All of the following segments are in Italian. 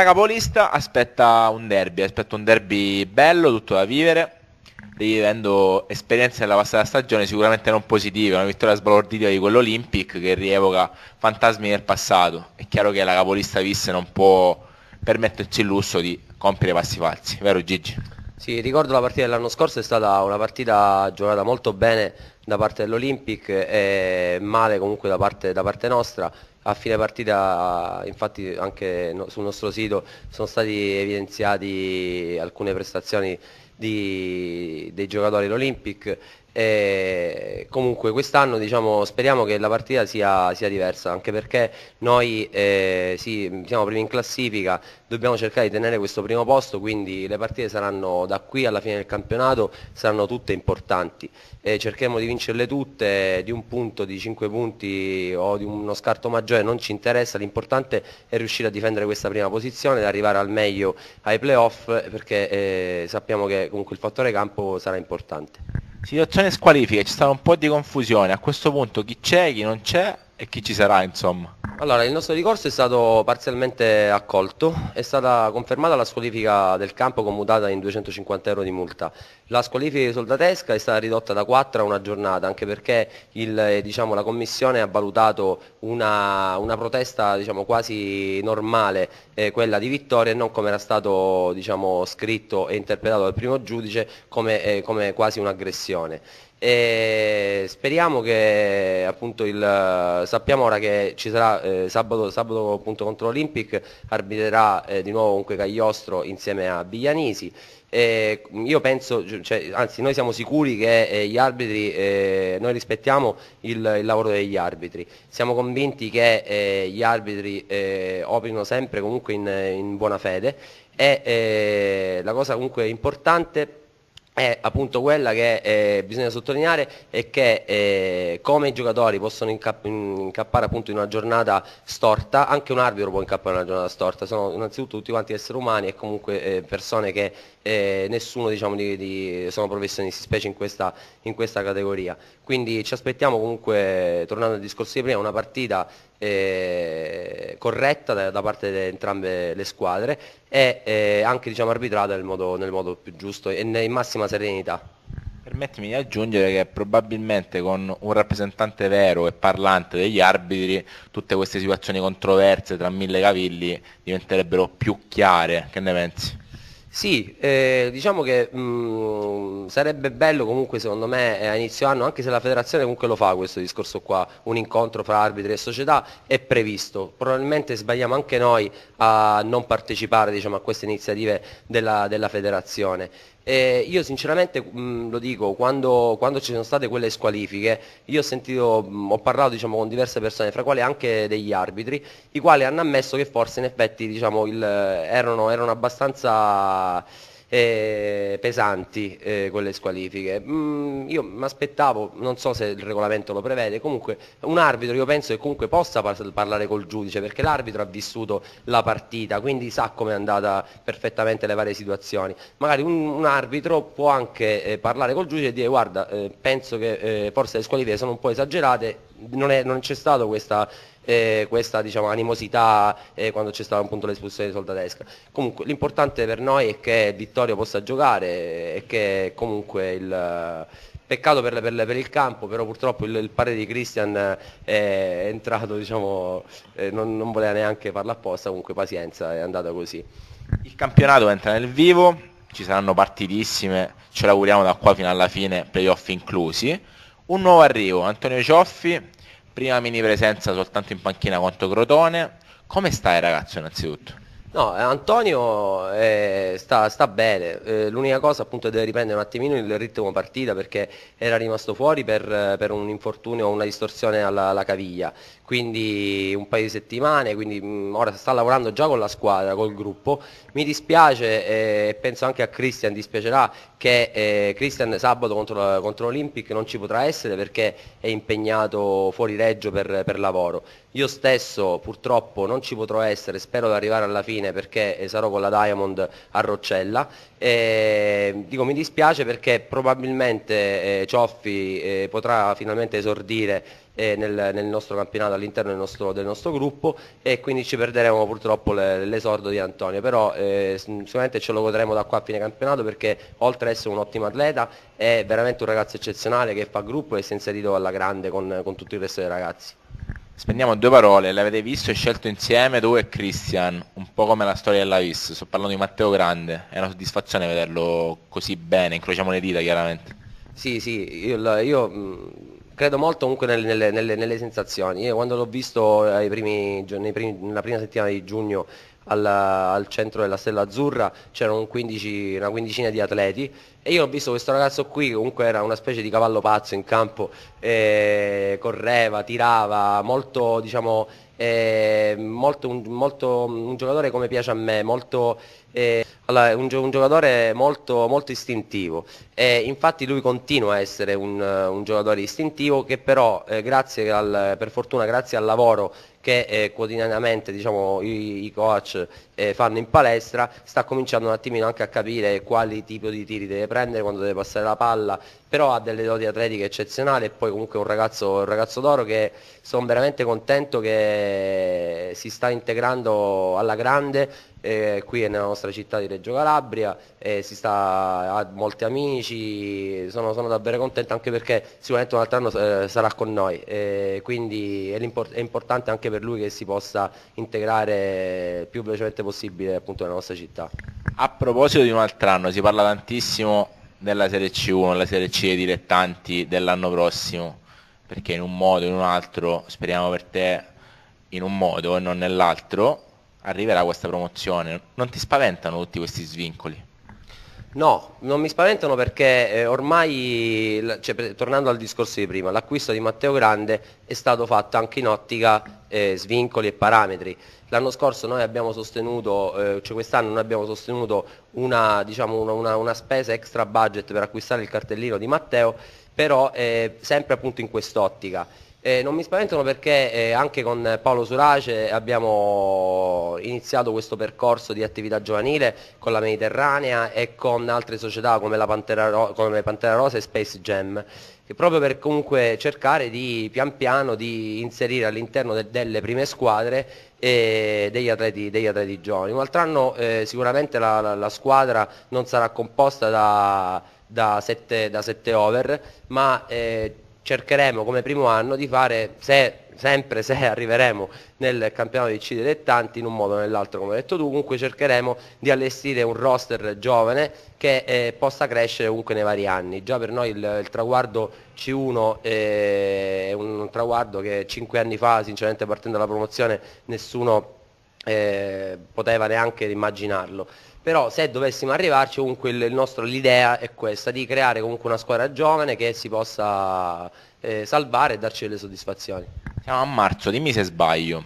La capolista aspetta un derby, aspetta un derby bello, tutto da vivere, rivivendo esperienze della passata stagione sicuramente non positive, una vittoria sbalordita di quell'Olympic che rievoca fantasmi del passato. È chiaro che la capolista Visse non può permetterci il lusso di compiere passi falsi, vero Gigi? Sì, ricordo la partita dell'anno scorso, è stata una partita giocata molto bene da parte dell'Olympic e male comunque da parte, da parte nostra. A fine partita infatti anche no, sul nostro sito sono stati evidenziati alcune prestazioni di, dei giocatori dell'Olympic e comunque quest'anno diciamo, speriamo che la partita sia, sia diversa, anche perché noi eh, sì, siamo primi in classifica, dobbiamo cercare di tenere questo primo posto, quindi le partite saranno da qui alla fine del campionato, saranno tutte importanti. E cercheremo di vincerle tutte, di un punto, di cinque punti o di uno scarto maggiore, non ci interessa, l'importante è riuscire a difendere questa prima posizione, ad arrivare al meglio ai playoff, perché eh, sappiamo che comunque il fattore campo sarà importante. Situazione squalifica, c'è stata un po' di confusione. A questo punto chi c'è, chi non c'è? E chi ci sarà, insomma? Allora, il nostro ricorso è stato parzialmente accolto, è stata confermata la squalifica del campo commutata in 250 euro di multa. La squalifica soldatesca è stata ridotta da 4 a una giornata, anche perché il, eh, diciamo, la Commissione ha valutato una, una protesta diciamo, quasi normale, eh, quella di Vittoria, e non come era stato diciamo, scritto e interpretato dal primo giudice, come, eh, come quasi un'aggressione. E speriamo che appunto il, sappiamo ora che ci sarà eh, sabato, sabato appunto, contro l'Olympic, arbiterà eh, di nuovo comunque Cagliostro insieme a Biglianisi. Eh, io penso, cioè, anzi noi siamo sicuri che eh, gli arbitri, eh, noi rispettiamo il, il, lavoro degli arbitri, siamo convinti che eh, gli arbitri eh, operino sempre comunque in, in buona fede e eh, la cosa comunque importante è appunto quella che eh, bisogna sottolineare è che eh, come i giocatori possono incapp incappare appunto in una giornata storta, anche un arbitro può incappare in una giornata storta, sono innanzitutto tutti quanti esseri umani e comunque eh, persone che eh, nessuno diciamo di, di, sono professionisti, specie in questa, in questa categoria. Quindi ci aspettiamo comunque, tornando al discorso di prima, una partita eh, corretta da, da, parte di entrambe le squadre e eh, anche diciamo, arbitrata nel modo, nel modo più giusto e in massima serenità. Permettimi di aggiungere che probabilmente con un rappresentante vero e parlante degli arbitri tutte queste situazioni controverse tra mille cavilli diventerebbero più chiare. Che ne pensi? Sì, eh, diciamo che mh, mm, sarebbe bello comunque secondo me eh, a inizio anno, anche se la federazione comunque lo fa questo discorso qua, un incontro fra arbitri e società è previsto. Probabilmente sbagliamo anche noi a non partecipare diciamo, a queste iniziative della, della federazione. Eh, io sinceramente mh, mm, lo dico, quando, quando, ci sono state quelle squalifiche, io ho, sentito, mh, mm, ho parlato diciamo, con diverse persone, fra quali anche degli arbitri, i quali hanno ammesso che forse in effetti diciamo, il, erano, erano abbastanza eh, pesanti eh, con le squalifiche. Mm, io mi aspettavo, non so se il regolamento lo prevede, comunque un arbitro io penso che comunque possa par parlare col giudice perché l'arbitro ha vissuto la partita, quindi sa come è andata perfettamente le varie situazioni. Magari un, un arbitro può anche eh, parlare col giudice e dire guarda eh, penso che eh, forse le squalifiche sono un po' esagerate, non c'è stato questa eh, questa diciamo, animosità eh, quando c'è stata appunto l'espulsione di Soldatesca. Comunque l'importante per noi è che Vittorio possa giocare eh, e che comunque il... Eh, peccato per, per, per il campo, però purtroppo il, il padre di Christian eh, è entrato, diciamo, non, non voleva neanche farla apposta, comunque pazienza, è andata così. Il campionato entra nel vivo, ci saranno partitissime, ce l'auguriamo da qua fino alla fine, playoff inclusi. Un nuovo arrivo, Antonio Cioffi, prima mini presenza soltanto in panchina contro Crotone. Come stai ragazzo innanzitutto? No, eh, Antonio eh, sta, sta, bene, eh, l'unica cosa appunto deve riprendere un attimino il ritmo partita perché era rimasto fuori per, per un infortunio o una distorsione alla, alla, caviglia, quindi un paio di settimane, quindi mh, mm, ora sta lavorando già con la squadra, col gruppo. Mi dispiace eh, e eh, penso anche a Christian dispiacerà che eh, Christian sabato contro, contro l'Olympic non ci potrà essere perché è impegnato fuori Reggio per, per lavoro io stesso purtroppo non ci potrò essere, spero di arrivare alla fine perché eh, sarò con la Diamond a Roccella. E, dico, mi dispiace perché probabilmente eh, Cioffi eh, potrà finalmente esordire eh, nel, nel, nostro campionato all'interno del, del nostro, gruppo e quindi ci perderemo purtroppo l'esordo le, di Antonio, però eh, sicuramente ce lo godremo da qua a fine campionato perché oltre ad essere un ottimo atleta è veramente un ragazzo eccezionale che fa gruppo e si è inserito alla grande con, con tutto il resto dei ragazzi. Spendiamo due parole, l'avete visto e scelto insieme tu e Christian, un po' come la storia della VIS, sto parlando di Matteo Grande, è una soddisfazione vederlo così bene, incrociamo le dita chiaramente. Sì, sì, io, io credo molto comunque nelle, nelle, nelle sensazioni, io quando l'ho visto primi, nei primi, nella prima settimana di giugno alla, al centro della Stella Azzurra, c'erano un 15, una quindicina di atleti e io ho visto questo ragazzo qui, comunque era una specie di cavallo pazzo in campo, eh, correva, tirava, molto, diciamo, eh, molto, un, molto, un, giocatore come piace a me, molto, eh, un, un, giocatore molto, molto istintivo. E infatti lui continua a essere un, un giocatore istintivo che però, eh, grazie al, per fortuna grazie al lavoro che eh, quotidianamente diciamo, i, i, coach eh, fanno in palestra, sta cominciando un attimino anche a capire quali tipo di tiri deve prendere, quando deve passare la palla, però ha delle doti atletiche eccezionali e poi comunque un ragazzo, un ragazzo d'oro che sono veramente contento che si sta integrando alla grande eh, qui nella nostra città di Reggio Calabria, eh, si sta, ha molti amici, sono, sono, davvero contento anche perché sicuramente un altro anno eh, sarà con noi, eh, quindi è, import è importante anche per lui che si possa integrare più velocemente possibile appunto nella nostra città. A proposito di un altro anno, si parla tantissimo della Serie C1, della Serie C dei dilettanti dell'anno prossimo, perché in un modo o in un altro, speriamo per te in un modo e non nell'altro, arriverà questa promozione. Non ti spaventano tutti questi svincoli? No, non mi spaventano perché eh, ormai, cioè, tornando al discorso di prima, l'acquisto di Matteo Grande è stato fatto anche in ottica eh, svincoli e parametri. L'anno scorso noi abbiamo sostenuto, eh, cioè quest'anno noi abbiamo sostenuto una, diciamo, una, una, una spesa extra budget per acquistare il cartellino di Matteo, però eh, sempre appunto in quest'ottica. Eh, non mi spaventano perché eh, anche con Paolo Surace abbiamo iniziato questo percorso di attività giovanile con la Mediterranea e con altre società come la Pantera, Ro come Pantera Rosa e Space Jam, proprio per comunque cercare di pian piano di inserire all'interno de delle prime squadre eh, degli, atleti, degli, atleti, giovani. Un altro anno eh, sicuramente la, la, la squadra non sarà composta da da 7 over, ma eh, cercheremo come primo anno di fare, se, sempre se arriveremo nel campionato di C dilettanti, in un modo o nell'altro come hai detto tu, comunque cercheremo di allestire un roster giovane che eh, possa crescere comunque nei vari anni. Già per noi il, il traguardo C1 eh, è un, traguardo che cinque anni fa, sinceramente partendo dalla promozione, nessuno eh, poteva neanche immaginarlo però se dovessimo arrivarci comunque il, nostro, l'idea è questa, di creare comunque una squadra giovane che si possa eh, salvare e darci delle soddisfazioni. Siamo a marzo, dimmi se sbaglio,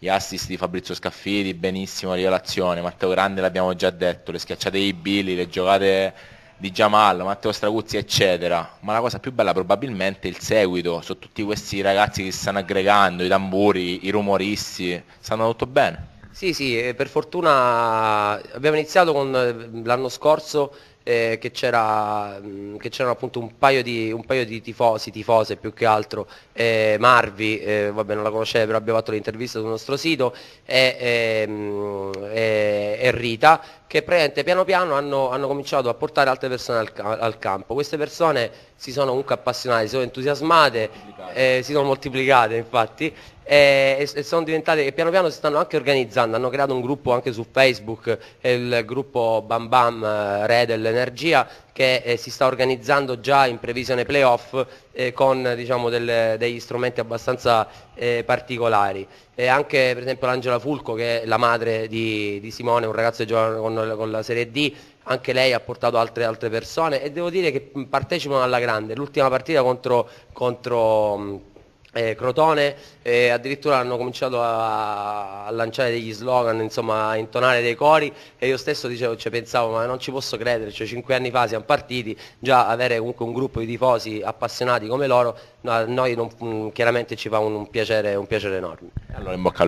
gli assist di Fabrizio Scaffiti benissimo rivelazione, Matteo Grande l'abbiamo già detto, le schiacciate di Billy, le giocate di Jamal, Matteo Straguzzi eccetera, ma la cosa più bella probabilmente è il seguito, su tutti questi ragazzi che si stanno aggregando, i tamburi, i rumoristi, stanno tutto bene. Sì, sì, per fortuna abbiamo iniziato con eh, l'anno scorso eh, mm, che c'erano appunto un paio, di, un paio, di, tifosi, tifose più che altro, eh, Marvi, eh, vabbè non la conoscete però abbiamo fatto l'intervista sul nostro sito, e, e, mm, e Rita, che praticamente piano piano hanno, hanno, cominciato a portare altre persone al, al, campo. Queste persone si sono comunque appassionate, si sono entusiasmate, eh, si sono moltiplicate infatti eh, e, e sono diventate, e piano piano si stanno anche organizzando, hanno creato un gruppo anche su Facebook, eh, il gruppo Bam Bam eh, Re dell'Energia, che eh, si sta organizzando già in previsione playoff eh, con diciamo, del, degli strumenti abbastanza eh, particolari. E anche per esempio l'Angela Fulco, che è la madre di, di Simone, un ragazzo che gioca con, con, la Serie D, anche lei ha portato altre, altre persone e devo dire che partecipano alla grande. L'ultima partita contro, contro eh, Crotone eh, addirittura hanno cominciato a, a, lanciare degli slogan, insomma a intonare dei cori e io stesso dicevo, cioè, pensavo ma non ci posso credere, cioè, cinque anni fa siamo partiti, già avere comunque un gruppo di tifosi appassionati come loro, a noi non, mm, chiaramente ci fa un, un, piacere, un piacere enorme. Allora,